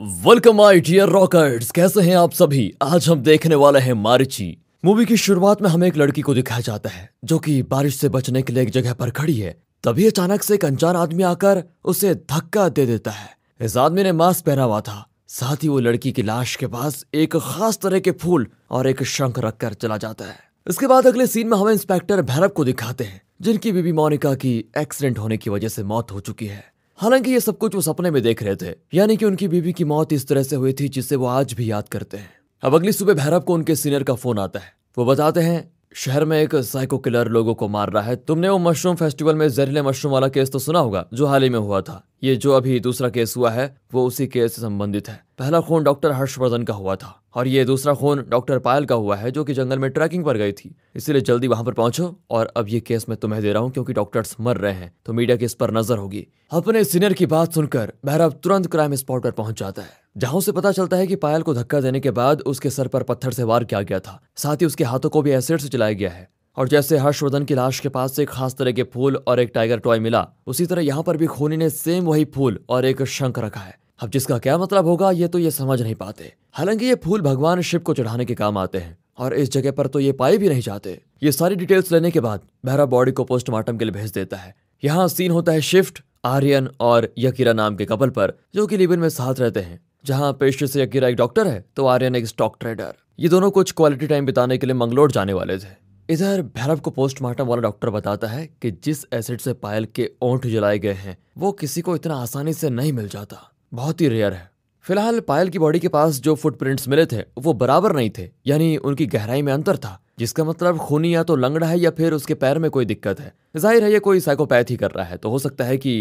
welcome my dear रॉकर्ट्स कैसे हैं आप सभी आज हम देखने वाले हैं मारिची मूवी की शुरुआत में हमें एक लड़की को दिखाया जाता है जो कि बारिश से बचने के लिए एक जगह पर खड़ी है तभी अचानक से एक अनजान आदमी आकर उसे धक्का दे देता है इस आदमी ने मास्क पहना हुआ था साथ ही वो लड़की की लाश के पास एक खास तरह के फूल और एक शंख रखकर चला जाता है इसके बाद अगले सीन में हमें इंस्पेक्टर भैरव को दिखाते हैं जिनकी बीबी मोनिका की एक्सीडेंट होने की वजह से मौत हो चुकी है हालांकि ये सब कुछ वो सपने में देख रहे थे यानी कि उनकी बीबी की मौत इस तरह से हुई थी जिसे वो आज भी याद करते हैं अब अगली सुबह भैरव को उनके सीनियर का फोन आता है वो बताते हैं शहर में एक साइको किलर लोगों को मार रहा है तुमने वो मशरूम फेस्टिवल में जहरीले मशरूम वाला केस तो सुना होगा जो हाल ही में हुआ था ये जो अभी दूसरा केस हुआ है वो उसी केस से संबंधित है पहला खून डॉक्टर हर्षवर्धन का हुआ था और ये दूसरा खून डॉक्टर पायल का हुआ है जो कि जंगल में ट्रैकिंग पर गई थी इसलिए जल्दी वहां पर पहुंचो और अब ये केस मैं तुम्हें दे रहा हूँ क्योंकि डॉक्टर्स मर रहे हैं तो मीडिया की इस पर नजर होगी अपने सीनियर की बात सुनकर भैरव तुरंत क्राइम स्पॉट पर पहुंच जाता है जहां से पता चलता है कि पायल को धक्का देने के बाद उसके सर पर पत्थर से वार किया गया था साथ ही उसके हाथों को भी एसिड से चलाया गया है और जैसे हर्षवर्धन की लाश के पास एक खास तरह के फूल और एक टाइगर टॉय मिला उसी तरह यहाँ पर भी खूनी ने सेम वही फूल और एक शंख रखा है अब जिसका क्या मतलब होगा ये तो ये समझ नहीं पाते हालांकि ये फूल भगवान शिव को चढ़ाने के काम आते हैं और इस जगह पर तो ये पाए भी नहीं जाते ये सारी डिटेल्स लेने के बाद बहरा बॉडी को पोस्टमार्टम के लिए भेज देता है यहाँ सीन होता है शिफ्ट आर्यन और यकीरा नाम के कपल पर जो कि लिबिन में साथ रहते हैं जहाँ पेशे से यकीरा एक डॉक्टर है तो आर्यन एक स्टॉक ट्रेडर ये दोनों कुछ क्वालिटी टाइम बिताने के लिए मंगलोर जाने वाले थे इधर भैरव को पोस्टमार्टम वाला डॉक्टर बताता है कि जिस एसिड से पायल के ओंठ जलाए गए हैं वो किसी को इतना आसानी से नहीं मिल जाता बहुत ही रेयर है फिलहाल पायल की बॉडी के पास जो फुटप्रिंट्स मिले थे वो बराबर नहीं थे यानी उनकी गहराई में अंतर था जिसका मतलब खूनी या तो लंगड़ा है या फिर उसके पैर में कोई दिक्कत है जाहिर है ये कोई साइकोपैथ ही कर रहा है तो हो सकता है कि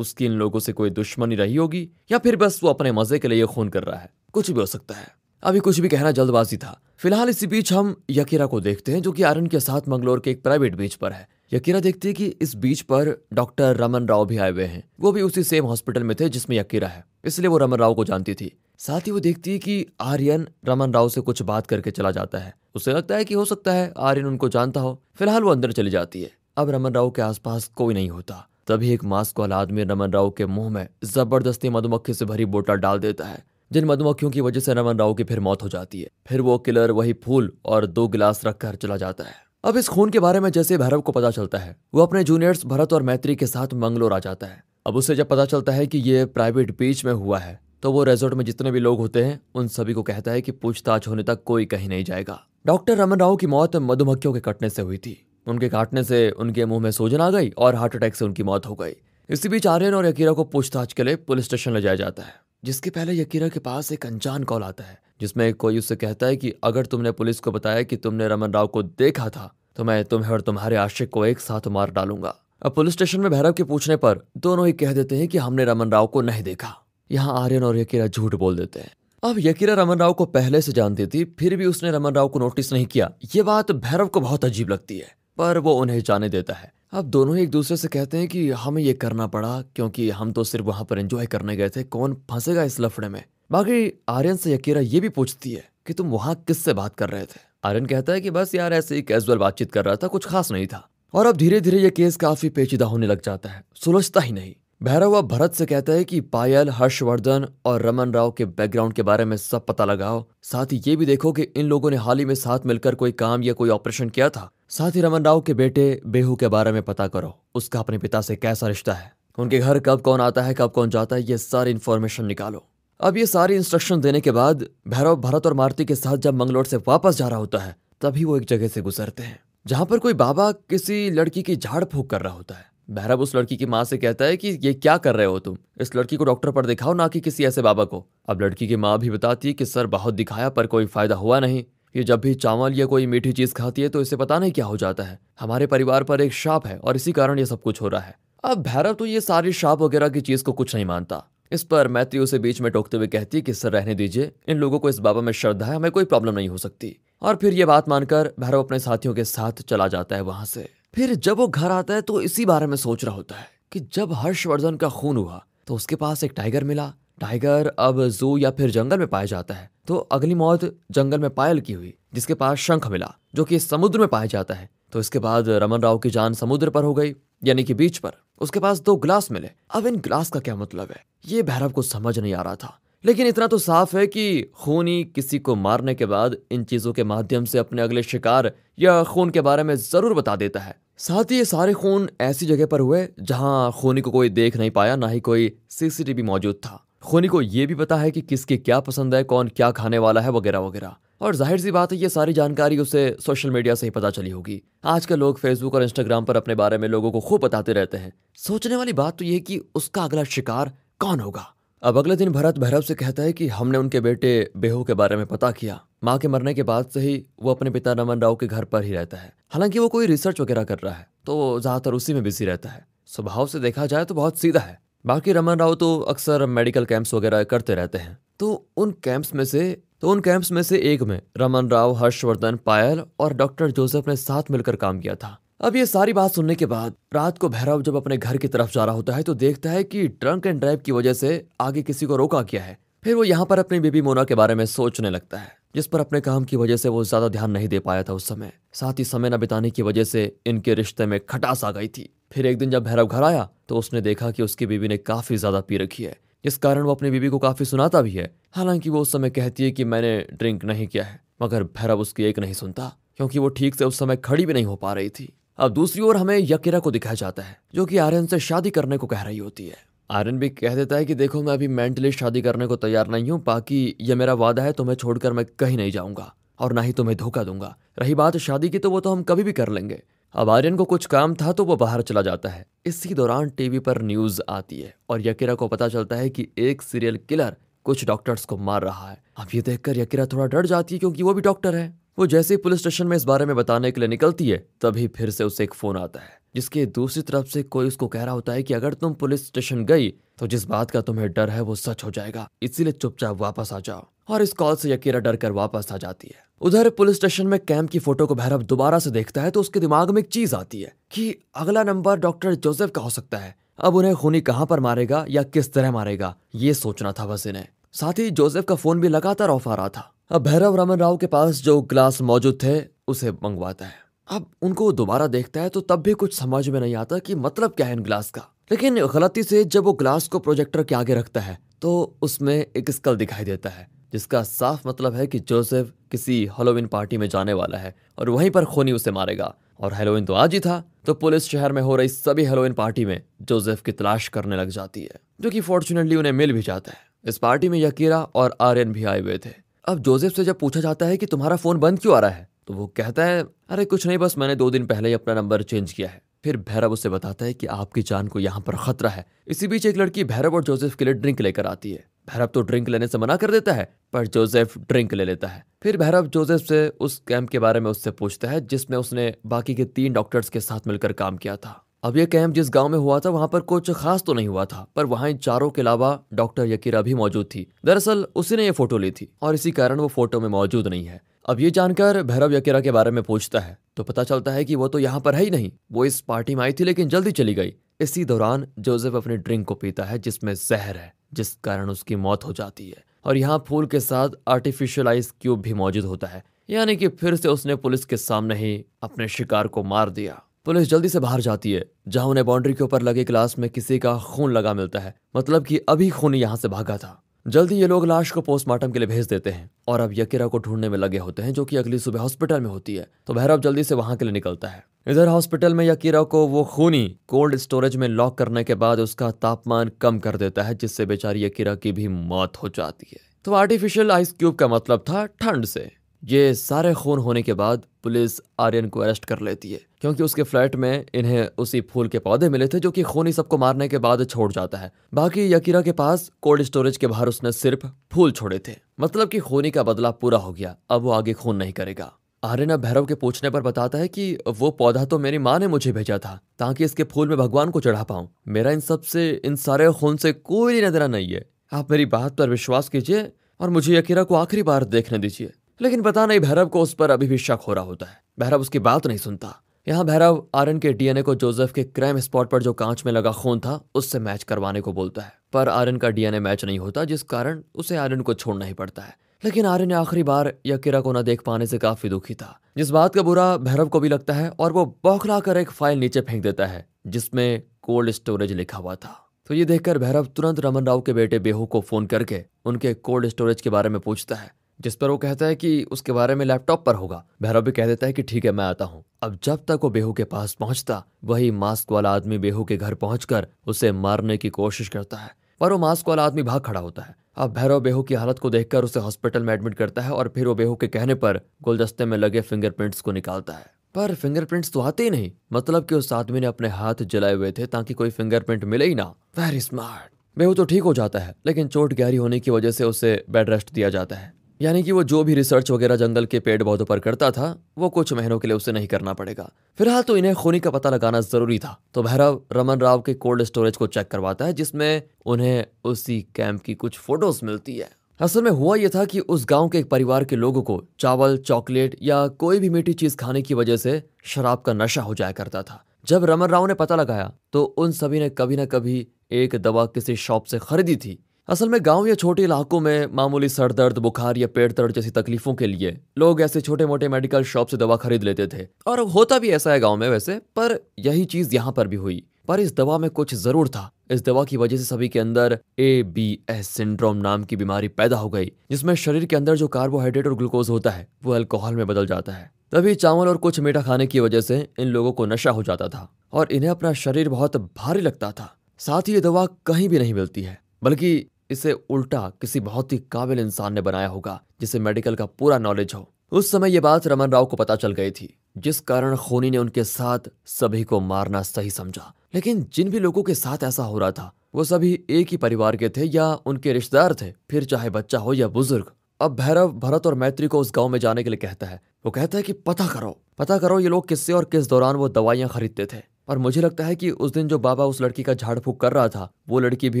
उसकी इन लोगों से कोई दुश्मनी रही होगी या फिर बस वो अपने मजे के लिए खून कर रहा है कुछ भी हो सकता है अभी कुछ भी कहना जल्दबाजी था फिलहाल इसी बीच हम यकीरा को देखते हैं जो कि आर्यन के साथ मंगलोर के एक प्राइवेट बीच पर है यकीरा देखती है कि इस बीच पर डॉक्टर रमन राव भी आए हुए हैं वो भी उसी सेम हॉस्पिटल में थे जिसमें यकीरा है इसलिए वो रमन राव को जानती थी साथ ही वो देखती है कि आर्यन रमन राव से कुछ बात करके चला जाता है उसे लगता है कि हो सकता है आर्यन उनको जानता हो फिलहाल वो अंदर चली जाती है अब रमन राव के आसपास कोई नहीं होता तभी एक मास्क वाला आदमी रमन राव के मुंह में जबरदस्ती मधुमक्खी से भरी बोटा डाल देता है जिन मधुमक्खियों की वजह से रमन राव की फिर मौत हो जाती है फिर वो किलर वही फूल और दो गिलास रखकर चला जाता है अब इस खून के बारे में जैसे भैरव को पता चलता है वो अपने जूनियर्स भरत और मैत्री के साथ मंगलोर आ जाता है अब उसे जब पता चलता है कि ये प्राइवेट बीच में हुआ है तो वो रेजोर्ट में जितने भी लोग होते हैं उन सभी को कहता है कि पूछताछ होने तक कोई कहीं नहीं जाएगा डॉक्टर रमन राव की मौत मधुमक्खियों के कटने से हुई थी उनके काटने से उनके मुंह में सूजन आ गई और हार्ट अटैक से उनकी मौत हो गई इसी बीच आर्यन और यकीरा को पूछताछ के लिए पुलिस स्टेशन ले जाया जाता है जिसके पहले यकीरा के पास एक अनजान कॉल आता है जिसमें कोई उससे कहता है कि अगर तुमने पुलिस को बताया कि तुमने रमन राव को देखा था तो मैं तुम्हें और तुम्हारे आशिक को एक साथ मार डालूंगा अब पुलिस स्टेशन में भैरव के पूछने पर दोनों ही कह देते हैं कि हमने रमन राव को नहीं देखा यहाँ आर्यन और यकीरा झूठ बोल देते हैं अब यकीरा रमन राव को पहले से जानती थी फिर भी उसने रमन राव को नोटिस नहीं किया ये बात भैरव को बहुत अजीब लगती है पर वो उन्हें जाने देता है अब दोनों ही एक दूसरे से कहते हैं कि हमें ये करना पड़ा क्योंकि हम तो सिर्फ वहां पर एंजॉय करने गए थे कौन फंसेगा इस लफड़े में बाकी आर्यन से यकीरा ये भी पूछती है कि तुम वहां किससे बात कर रहे थे आर्यन कहता है कि बस यार ऐसे ही कैजुअल बातचीत कर रहा था कुछ खास नहीं था और अब धीरे धीरे ये केस काफी पेचीदा होने लग जाता है सुलझता ही नहीं भैरव अब भरत से कहता है कि पायल हर्षवर्धन और रमन राव के बैकग्राउंड के बारे में सब पता लगाओ साथ ही ये भी देखो कि इन लोगों ने हाल ही में साथ मिलकर कोई काम या कोई ऑपरेशन किया था साथ ही रमन राव के बेटे बेहू के बारे में पता करो उसका अपने पिता से कैसा रिश्ता है उनके घर कब कौन आता है कब कौन जाता है ये सारी इन्फॉर्मेशन निकालो अब ये सारी इंस्ट्रक्शन देने के बाद भैरव भरत और मारुति के साथ जब मंगलोर से वापस जा रहा होता है तभी वो एक जगह से गुजरते हैं जहां पर कोई बाबा किसी लड़की की झाड़ फूक कर रहा होता है भैरव उस लड़की की माँ से कहता है कि ये क्या कर रहे हो तुम इस लड़की को डॉक्टर पर दिखाओ ना कि किसी ऐसे बाबा को अब लड़की की माँ भी बताती है कि सर बहुत दिखाया पर कोई फायदा हुआ नहीं ये जब भी चावल या कोई मीठी चीज खाती है तो इसे पता नहीं क्या हो जाता है हमारे परिवार पर एक शाप है और इसी कारण ये सब कुछ हो रहा है अब भैरव तो ये सारी शाप वगैरह की चीज को कुछ नहीं मानता इस पर मैत्री उसे बीच में टोकते हुए कहती कि सर रहने दीजिए इन लोगों को इस बाबा में श्रद्धा है हमें कोई प्रॉब्लम नहीं हो सकती और फिर ये बात मानकर भैरव अपने साथियों के साथ चला जाता है वहां से फिर जब वो घर आता है तो इसी बारे में सोच रहा होता है कि जब हर्षवर्धन का खून हुआ तो उसके पास एक टाइगर मिला टाइगर अब जू या फिर जंगल में पाया जाता है तो अगली मौत जंगल में पायल की हुई जिसके पास शंख मिला जो कि समुद्र में पाया जाता है तो इसके बाद रमन राव की जान समुद्र पर हो गई यानी कि बीच पर उसके पास दो ग्लास मिले अब इन ग्लास का क्या मतलब है ये भैरव को समझ नहीं आ रहा था लेकिन इतना तो साफ है कि खूनी किसी को मारने के बाद इन चीज़ों के माध्यम से अपने अगले शिकार या खून के बारे में ज़रूर बता देता है साथ ही ये सारे खून ऐसी जगह पर हुए जहां खूनी को कोई देख नहीं पाया ना ही कोई सीसीटीवी मौजूद था खूनी को ये भी पता है कि किसके क्या पसंद है कौन क्या खाने वाला है वगैरह वगैरह और जाहिर सी बात है ये सारी जानकारी उसे सोशल मीडिया से ही पता चली होगी आजकल लोग फेसबुक और इंस्टाग्राम पर अपने बारे में लोगों को खूब बताते रहते हैं सोचने वाली बात तो ये कि उसका अगला शिकार कौन होगा अब अगले दिन भरत भैरव से कहता है कि हमने उनके बेटे बेहू के बारे में पता किया माँ के मरने के बाद से ही वो अपने पिता रमन राव के घर पर ही रहता है हालांकि वो कोई रिसर्च वगैरह कर रहा है तो ज़्यादातर उसी में बिजी रहता है स्वभाव से देखा जाए तो बहुत सीधा है बाकी रमन राव तो अक्सर मेडिकल कैंप्स वगैरह करते रहते हैं तो उन कैंप्स में से तो उन कैंप्स में से एक में रमन राव हर्षवर्धन पायल और डॉक्टर जोसेफ ने साथ मिलकर काम किया था अब ये सारी बात सुनने के बाद रात को भैरव जब अपने घर की तरफ जा रहा होता है तो देखता है कि ड्रंक एंड ड्राइव की वजह से आगे किसी को रोका गया है फिर वो यहाँ पर अपनी बेबी मोना के बारे में सोचने लगता है जिस पर अपने काम की वजह से वो ज्यादा ध्यान नहीं दे पाया था उस समय साथ ही समय न बिताने की वजह से इनके रिश्ते में खटास आ गई थी फिर एक दिन जब भैरव घर आया तो उसने देखा कि उसकी बीबी ने काफी ज्यादा पी रखी है जिस कारण वो अपनी बीबी को काफी सुनाता भी है हालांकि वो उस समय कहती है कि मैंने ड्रिंक नहीं किया है मगर भैरव उसकी एक नहीं सुनता क्योंकि वो ठीक से उस समय खड़ी भी नहीं हो पा रही थी अब दूसरी ओर हमें यकीरा को दिखाया जाता है जो कि आर्यन से शादी करने को कह रही होती है आर्यन भी कह देता है कि देखो मैं अभी मेंटली शादी करने को तैयार नहीं हूँ बाकी ये मेरा वादा है तुम्हें छोड़कर मैं कहीं नहीं जाऊंगा और ना ही तुम्हें धोखा दूंगा रही बात शादी की तो वो तो हम कभी भी कर लेंगे अब आर्यन को कुछ काम था तो वो बाहर चला जाता है इसी दौरान टीवी पर न्यूज आती है और यकीरा को पता चलता है कि एक सीरियल किलर कुछ डॉक्टर्स को मार रहा है अब ये देखकर यकीरा थोड़ा डर जाती है क्योंकि वो भी डॉक्टर है वो जैसे ही पुलिस स्टेशन में इस बारे में बताने के लिए निकलती है तभी फिर से उसे एक फोन आता है जिसके दूसरी तरफ से कोई उसको कह रहा होता है कि अगर तुम पुलिस स्टेशन गई तो जिस बात का तुम्हें डर है वो सच हो जाएगा इसीलिए चुपचाप वापस आ जाओ और इस कॉल से यकीरा डर कर वापस आ जाती है उधर पुलिस स्टेशन में कैंप की फोटो को भैरव दोबारा से देखता है तो उसके दिमाग में एक चीज आती है कि अगला नंबर डॉक्टर जोसेफ का हो सकता है अब उन्हें खूनी कहाँ पर मारेगा या किस तरह मारेगा ये सोचना था बस इन्हें साथ ही जोसेफ का फोन भी लगातार ऑफ आ रहा था अब भैरव रामन राव के पास जो ग्लास मौजूद थे उसे मंगवाता है अब उनको दोबारा देखता है तो तब भी कुछ समझ में नहीं आता कि मतलब क्या है इन ग्लास का लेकिन गलती से जब वो ग्लास को प्रोजेक्टर के आगे रखता है तो उसमें एक स्कल दिखाई देता है जिसका साफ मतलब है कि जोसेफ किसी हेलोविन पार्टी में जाने वाला है और वहीं पर खोनी उसे मारेगा और हेलोविन तो आज ही था तो पुलिस शहर में हो रही सभी हेलोविन पार्टी में जोसेफ की तलाश करने लग जाती है जो कि फॉर्चुनेटली उन्हें मिल भी जाता है इस पार्टी में यकीरा और आर्यन भी आए हुए थे अब जोसेफ से जब पूछा जाता है कि तुम्हारा फोन बंद क्यों आ रहा है तो वो कहता है अरे कुछ नहीं बस मैंने दो दिन पहले ही अपना नंबर चेंज किया है फिर भैरव उसे बताता है कि आपकी जान को यहाँ पर खतरा है इसी बीच एक लड़की भैरव और जोसेफ के लिए ड्रिंक लेकर आती है भैरव तो ड्रिंक लेने से मना कर देता है पर जोसेफ ड्रिंक ले लेता है फिर भैरव जोसेफ से उस कैंप के बारे में उससे पूछता है जिसमें उसने बाकी के तीन डॉक्टर्स के साथ मिलकर काम किया था अब यह कैंप जिस गांव में हुआ था वहां पर कुछ खास तो नहीं हुआ था पर वहां इन चारों के अलावा डॉक्टर यकीरा भी मौजूद थी दरअसल उसी ने यह फोटो ली थी और इसी कारण वो फोटो में मौजूद नहीं है अब ये जानकर भैरव यकीरा के बारे में पूछता है तो पता चलता है कि वो तो यहाँ पर है ही नहीं वो इस पार्टी में आई थी लेकिन जल्दी चली गई इसी दौरान जोसेफ अपने ड्रिंक को पीता है जिसमें जहर है जिस कारण उसकी मौत हो जाती है और यहाँ फूल के साथ आर्टिफिशियल आइस क्यूब भी मौजूद होता है यानी कि फिर से उसने पुलिस के सामने ही अपने शिकार को मार दिया पुलिस जल्दी से बाहर जाती है जहां उन्हें बाउंड्री के ऊपर लगे ग्लास में किसी का खून लगा मिलता है मतलब कि अभी खून यहां से भागा था जल्दी ये लोग लाश को पोस्टमार्टम के लिए भेज देते हैं और अब यकीरा को ढूंढने में लगे होते हैं जो कि अगली सुबह हॉस्पिटल में होती है तो भैरव जल्दी से वहां के लिए निकलता है इधर हॉस्पिटल में यकीरा को वो खूनी कोल्ड स्टोरेज में लॉक करने के बाद उसका तापमान कम कर देता है जिससे बेचारी यकीरा की भी मौत हो जाती है तो आर्टिफिशियल आइस क्यूब का मतलब था ठंड से ये सारे खून होने के बाद पुलिस आर्यन को अरेस्ट कर लेती है क्योंकि उसके फ्लैट में इन्हें उसी फूल के पौधे मिले थे जो कि खूनी सबको मारने के बाद छोड़ जाता है बाकी यकीरा के पास कोल्ड स्टोरेज के बाहर उसने सिर्फ फूल छोड़े थे मतलब कि खूनी का बदला पूरा हो गया अब वो आगे खून नहीं करेगा आर्यन भैरव के पूछने पर बताता है कि वो पौधा तो मेरी माँ ने मुझे भेजा था ताकि इसके फूल में भगवान को चढ़ा पाऊँ मेरा इन सबसे इन सारे खून से कोई नजरा नहीं है आप मेरी बात पर विश्वास कीजिए और मुझे यकीरा को आखिरी बार देखने दीजिए लेकिन पता नहीं भैरव को उस पर अभी भी शक हो रहा होता है भैरव उसकी बात नहीं सुनता यहाँ भैरव आर्यन के डीएनए को जोसेफ के क्राइम स्पॉट पर जो कांच में लगा खून था उससे मैच करवाने को बोलता है पर आर्यन का डीएनए मैच नहीं होता जिस कारण उसे आर्यन को छोड़ना ही पड़ता है लेकिन आर्यन आखिरी बार यकीरा को न देख पाने से काफी दुखी था जिस बात का बुरा भैरव को भी लगता है और वो बौखला कर एक फाइल नीचे फेंक देता है जिसमें कोल्ड स्टोरेज लिखा हुआ था तो ये देखकर भैरव तुरंत रमन राव के बेटे बेहू को फोन करके उनके कोल्ड स्टोरेज के बारे में पूछता है जिस पर वो कहता है कि उसके बारे में लैपटॉप पर होगा भैरव भी कह देता है कि ठीक है मैं आता हूँ अब जब तक वो बेहू के पास पहुंचता वही मास्क वाला आदमी बेहू के घर पहुंचकर उसे मारने की कोशिश करता है पर वो मास्क वाला आदमी भाग खड़ा होता है अब भैरव बेहू की हालत को देखकर उसे हॉस्पिटल में एडमिट करता है और फिर वो बेहू के कहने पर गुलदस्ते में लगे फिंगरप्रिंट्स को निकालता है पर फिंगरप्रिंट्स तो आते ही नहीं मतलब कि उस आदमी ने अपने हाथ जलाए हुए थे ताकि कोई फिंगरप्रिंट मिले ही ना वेरी स्मार्ट बेहू तो ठीक हो जाता है लेकिन चोट गहरी होने की वजह से उसे बेड रेस्ट दिया जाता है यानी कि वो जो भी रिसर्च वगैरह जंगल के पेड़ पौधों पर करता था वो कुछ महीनों के लिए उसे नहीं करना पड़ेगा फिलहाल तो इन्हें खूनी का पता लगाना जरूरी था तो भैरव रमन राव के कोल्ड स्टोरेज को चेक करवाता है जिसमें उन्हें उसी कैंप की कुछ फोटोज मिलती है असल में हुआ यह था कि उस गांव के एक परिवार के लोगों को चावल चॉकलेट या कोई भी मीठी चीज खाने की वजह से शराब का नशा हो जाया करता था जब रमन राव ने पता लगाया तो उन सभी ने कभी न कभी एक दवा किसी शॉप से खरीदी थी असल में गांव या छोटे इलाकों में मामूली सर दर्द बुखार या पेट दर्द जैसी तकलीफों के लिए लोग ऐसे छोटे मोटे मेडिकल शॉप से दवा खरीद लेते थे और होता भी ऐसा है गांव में वैसे पर यही चीज यहाँ पर भी हुई पर इस दवा में कुछ जरूर था इस दवा की वजह से सभी के अंदर ए बी एस सिंड्रोम नाम की बीमारी पैदा हो गई जिसमें शरीर के अंदर जो कार्बोहाइड्रेट और ग्लूकोज होता है वो अल्कोहल में बदल जाता है तभी चावल और कुछ मीठा खाने की वजह से इन लोगों को नशा हो जाता था और इन्हें अपना शरीर बहुत भारी लगता था साथ ही ये दवा कहीं भी नहीं मिलती है बल्कि इसे उल्टा किसी बहुत ही काबिल इंसान ने बनाया होगा जिसे मेडिकल का पूरा नॉलेज हो उस समय यह बात रमन राव को पता चल गई थी जिस कारण खूनी ने उनके साथ सभी को मारना सही समझा लेकिन जिन भी लोगों के साथ ऐसा हो रहा था वो सभी एक ही परिवार के थे या उनके रिश्तेदार थे फिर चाहे बच्चा हो या बुजुर्ग अब भैरव भरत और मैत्री को उस गांव में जाने के लिए कहता है वो कहता है कि पता करो पता करो ये लोग किससे और किस दौरान वो दवाइयां खरीदते थे और मुझे लगता है कि उस दिन जो बाबा उस लड़की का झाड़ फूक कर रहा था वो लड़की भी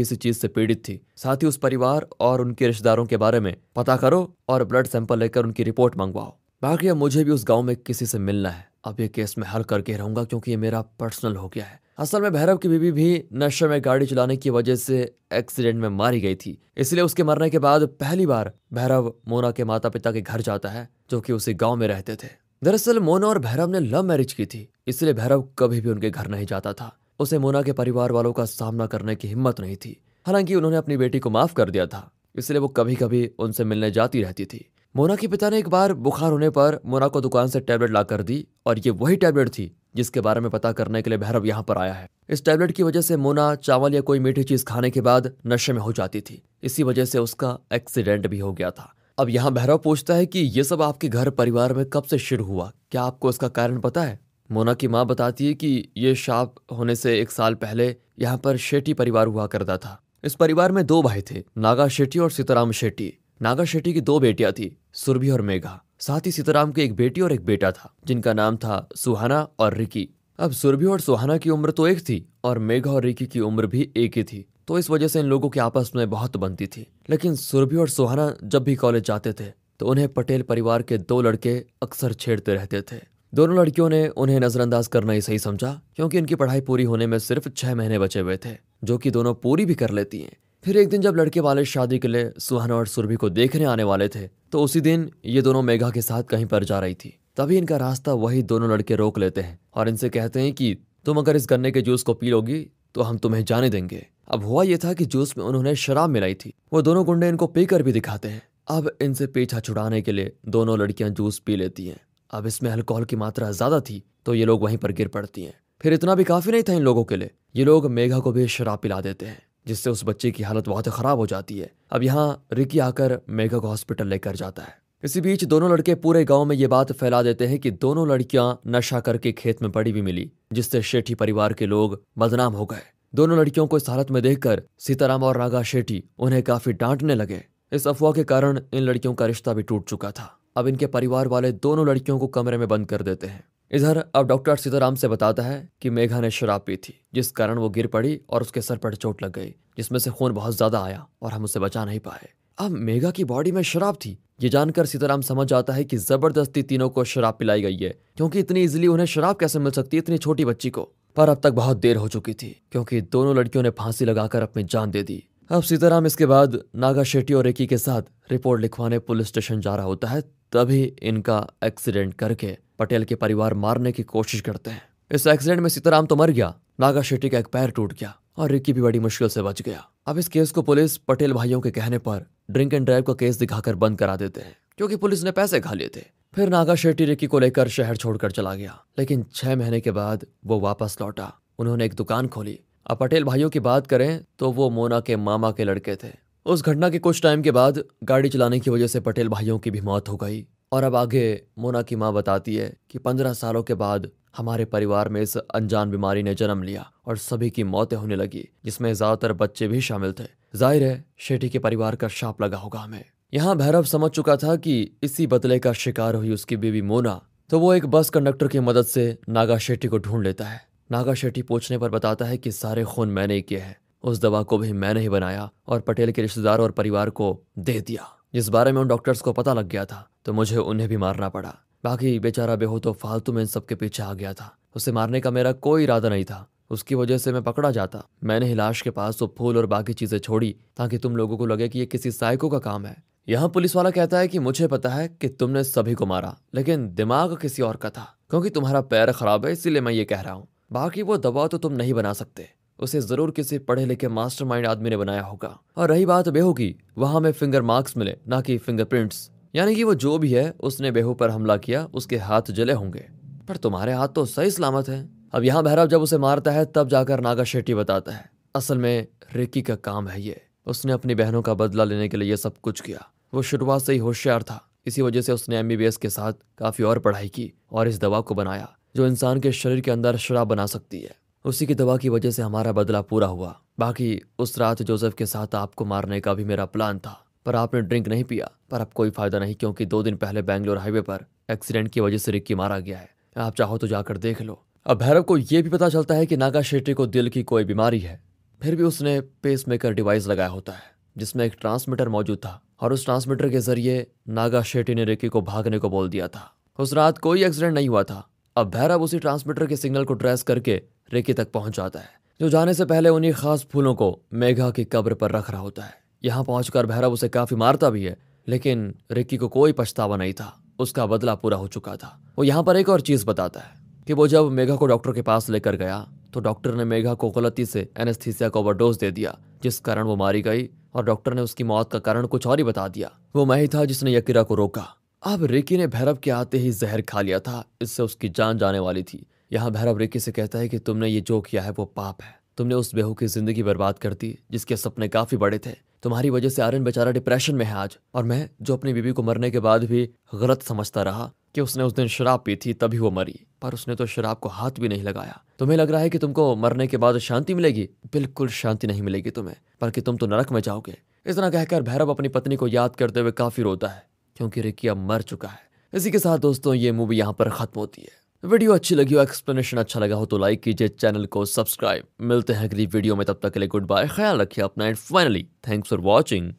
इसी चीज से पीड़ित थी साथ ही उस परिवार और उनके रिश्तेदारों के बारे में पता करो और ब्लड सैंपल लेकर उनकी रिपोर्ट मंगवाओ बाकी अब मुझे भी उस गाँव में किसी से मिलना है अब ये केस मैं हल करके रहूंगा क्योंकि ये मेरा पर्सनल हो गया है असल में भैरव की बीबी भी नशे में गाड़ी चलाने की वजह से एक्सीडेंट में मारी गई थी इसलिए उसके मरने के बाद पहली बार भैरव मोना के माता पिता के घर जाता है जो कि उसी गांव में रहते थे दरअसल मोना और भैरव ने लव मैरिज की थी इसलिए भैरव कभी भी उनके घर नहीं जाता था उसे मोना के परिवार वालों का सामना करने की हिम्मत नहीं थी हालांकि उन्होंने अपनी बेटी को माफ कर दिया था इसलिए वो कभी कभी उनसे मिलने जाती रहती थी मोना के पिता ने एक बार बुखार होने पर मोना को दुकान से टैबलेट ला कर दी और ये वही टैबलेट थी जिसके बारे में पता करने के लिए भैरव यहाँ पर आया है इस टैबलेट की वजह से मोना चावल या कोई मीठी चीज खाने के बाद नशे में हो जाती थी इसी वजह से उसका एक्सीडेंट भी हो गया था अब यहाँ भैरव पूछता है कि ये सब आपके घर परिवार में कब से शुरू हुआ क्या आपको इसका कारण पता है मोना की माँ बताती है कि ये शाप होने से एक साल पहले यहाँ पर शेट्टी परिवार हुआ करता था इस परिवार में दो भाई थे नागा शेट्टी और सीताराम शेट्टी नागा शेट्टी की दो बेटियां थी सुरभि और मेघा साथ ही सीताराम की एक बेटी और एक बेटा था जिनका नाम था सुहाना और रिकी अब सुरभि और सुहाना की उम्र तो एक थी और मेघा और रिकी की उम्र भी एक ही थी तो इस वजह से इन लोगों की आपस में बहुत बनती थी लेकिन सुरभि और सुहाना जब भी कॉलेज जाते थे तो उन्हें पटेल परिवार के दो लड़के अक्सर छेड़ते रहते थे दोनों लड़कियों ने उन्हें नजरअंदाज करना ही सही समझा क्योंकि इनकी पढ़ाई पूरी होने में सिर्फ छह महीने बचे हुए थे जो कि दोनों पूरी भी कर लेती हैं फिर एक दिन जब लड़के वाले शादी के लिए सुहाना और सुरभि को देखने आने वाले थे तो उसी दिन ये दोनों मेघा के साथ कहीं पर जा रही थी तभी इनका रास्ता वही दोनों लड़के रोक लेते हैं और इनसे कहते हैं कि तुम अगर इस गन्ने के जूस को पी लोगी तो हम तुम्हें जाने देंगे अब हुआ यह था कि जूस में उन्होंने शराब मिलाई थी वो दोनों गुंडे इनको पीकर भी दिखाते हैं अब इनसे पीछा छुड़ाने के लिए दोनों लड़कियां जूस पी लेती हैं अब इसमें अल्कोहल की मात्रा ज्यादा थी तो ये लोग वहीं पर गिर पड़ती हैं फिर इतना भी काफी नहीं था इन लोगों के लिए ये लोग मेघा को भी शराब पिला देते हैं जिससे उस बच्चे की हालत बहुत खराब हो जाती है अब यहाँ रिकी आकर मेघा को हॉस्पिटल लेकर जाता है इसी बीच दोनों लड़के पूरे गांव में ये बात फैला देते हैं कि दोनों लड़कियां नशा करके खेत में पड़ी भी मिली जिससे शेठी परिवार के लोग बदनाम हो गए दोनों लड़कियों को इस हालत में देखकर सीताराम और राघा शेट्टी उन्हें काफी डांटने लगे इस अफवाह के कारण इन लड़कियों का रिश्ता भी टूट चुका था अब इनके परिवार वाले दोनों लड़कियों को कमरे में बंद कर देते हैं इधर अब डॉक्टर सीताराम से बताता है कि मेघा ने शराब पी थी जिस कारण वो गिर पड़ी और उसके सर पर चोट लग गई जिसमें से खून बहुत ज्यादा आया और हम उसे बचा नहीं पाए अब मेघा की बॉडी में शराब थी ये जानकर सीताराम समझ जाता है कि जबरदस्ती तीनों को शराब पिलाई गई है क्योंकि इतनी इजिली उन्हें शराब कैसे मिल सकती है इतनी छोटी बच्ची को पर अब तक बहुत देर हो चुकी थी क्योंकि दोनों लड़कियों ने फांसी लगाकर अपनी जान दे दी अब सीताराम इसके बाद नागा शेट्टी और रेकी के साथ रिपोर्ट लिखवाने पुलिस स्टेशन जा रहा होता है तभी इनका एक्सीडेंट करके पटेल के परिवार मारने की कोशिश करते हैं इस एक्सीडेंट में सीताराम तो मर गया नागा शेट्टी का एक पैर टूट गया और रिक्की भी बड़ी मुश्किल से बच गया अब इस केस को पुलिस पटेल भाइयों के कहने पर ड्रिंक एंड ड्राइव का केस दिखाकर बंद करा देते हैं क्योंकि पुलिस ने पैसे खा लिए थे फिर नागा शेट्टी रिकी को लेकर शहर छोड़कर चला गया लेकिन छह महीने के बाद वो वापस लौटा उन्होंने एक दुकान खोली अब पटेल भाइयों की बात करें तो वो मोना के मामा के लड़के थे उस घटना के कुछ टाइम के बाद गाड़ी चलाने की वजह से पटेल भाइयों की भी मौत हो गई और अब आगे मोना की माँ बताती है कि पंद्रह सालों के बाद हमारे परिवार में इस अनजान बीमारी ने जन्म लिया और सभी की मौतें होने लगी जिसमें ज्यादातर बच्चे भी शामिल थे जाहिर है शेठी के परिवार का शाप लगा होगा हमें यहाँ भैरव समझ चुका था कि इसी बदले का शिकार हुई उसकी बीवी मोना तो वो एक बस कंडक्टर की मदद से नागा शेट्टी को ढूंढ लेता है नागा शेट्टी पूछने पर बताता है कि सारे खून मैंने ही किए हैं उस दवा को भी मैंने ही बनाया और पटेल के रिश्तेदार और परिवार को दे दिया जिस बारे में उन डॉक्टर्स को पता लग गया था तो मुझे उन्हें भी मारना पड़ा बाकी बेचारा बेहो तो फालतू में इन सबके पीछे आ गया था उसे मारने का मेरा कोई इरादा नहीं था उसकी वजह से मैं पकड़ा जाता मैंने ही लाश के पास वो फूल और बाकी चीजें छोड़ी ताकि तुम लोगों को लगे कि ये किसी साइको का काम है यहाँ पुलिस वाला कहता है कि मुझे पता है कि तुमने सभी को मारा लेकिन दिमाग किसी और का था क्योंकि तुम्हारा पैर खराब है इसीलिए मैं ये कह रहा हूँ बाकी वो दबाव तो तुम नहीं बना सकते उसे जरूर किसी पढ़े लिखे मास्टर आदमी ने बनाया होगा और रही बात बेहू की वहां हमें फिंगर मार्क्स मिले ना कि फिंगरप्रिंट्स यानी कि वो जो भी है उसने बेहू पर हमला किया उसके हाथ जले होंगे पर तुम्हारे हाथ तो सही सलामत है अब यहाँ भैरव जब उसे मारता है तब जाकर नागा शेट्टी बताता है असल में रिकी का काम है ये उसने अपनी बहनों का बदला लेने के लिए ये सब कुछ किया वो शुरुआत से ही होशियार था इसी वजह से उसने एम के साथ काफ़ी और पढ़ाई की और इस दवा को बनाया जो इंसान के शरीर के अंदर शराब बना सकती है उसी की दवा की वजह से हमारा बदला पूरा हुआ बाकी उस रात जोसेफ के साथ आपको मारने का भी मेरा प्लान था पर आपने ड्रिंक नहीं पिया पर अब कोई फायदा नहीं क्योंकि दो दिन पहले बैंगलोर हाईवे पर एक्सीडेंट की वजह से रिक्की मारा गया है आप चाहो तो जाकर देख लो अब भैरव को यह भी पता चलता है कि नागा शेट्टी को दिल की कोई बीमारी है फिर भी उसने पेसमेकर डिवाइस लगाया होता है जिसमें एक ट्रांसमीटर मौजूद था और उस ट्रांसमीटर के जरिए नागा शेट्टी ने रिकी को भागने को बोल दिया था उस रात कोई एक्सीडेंट नहीं हुआ था अब भैरव उसी ट्रांसमीटर के सिग्नल को ट्रेस करके रेकी तक पहुंच जाता है जो जाने से पहले उन्हीं खास फूलों को मेघा की कब्र पर रख रहा होता है यहाँ पहुंचकर भैरव उसे काफी मारता भी है लेकिन रिक्की को कोई पछतावा नहीं था उसका बदला पूरा हो चुका था वो यहाँ पर एक और चीज बताता है कि वो जब मेघा को डॉक्टर के पास लेकर गया तो डॉक्टर ने मेघा को गलती से एनेस्थीसिया का ओवरडोज दे दिया जिस कारण वो मारी गई और डॉक्टर ने उसकी मौत का कारण कुछ और ही बता दिया वो मैं ही था जिसने यकीरा को रोका अब रिकी ने भैरव के आते ही जहर खा लिया था इससे उसकी जान जाने वाली थी यहाँ भैरव रिकी से कहता है कि तुमने ये जो किया है वो पाप है तुमने उस बेहू की जिंदगी बर्बाद कर दी जिसके सपने काफी बड़े थे तुम्हारी वजह से आर्यन बेचारा डिप्रेशन में है आज और मैं जो अपनी बीबी को मरने के बाद भी गलत समझता रहा कि उसने उस दिन शराब पी थी तभी वो मरी पर उसने तो शराब को हाथ भी नहीं लगाया तुम्हें लग रहा है कि तुमको मरने के बाद शांति मिलेगी बिल्कुल शांति नहीं मिलेगी तुम्हें बल्कि तुम तो नरक में जाओगे इतना कहकर भैरव अपनी पत्नी को याद करते हुए काफी रोता है क्योंकि रिकी अब मर चुका है इसी के साथ दोस्तों ये मूवी यहाँ पर खत्म होती है वीडियो अच्छी लगी हो एक्सप्लेनेशन अच्छा लगा हो तो लाइक कीजिए चैनल को सब्सक्राइब मिलते हैं अगली वीडियो में तब तक के लिए गुड बाय ख्याल रखिए अपना and finally thanks for watching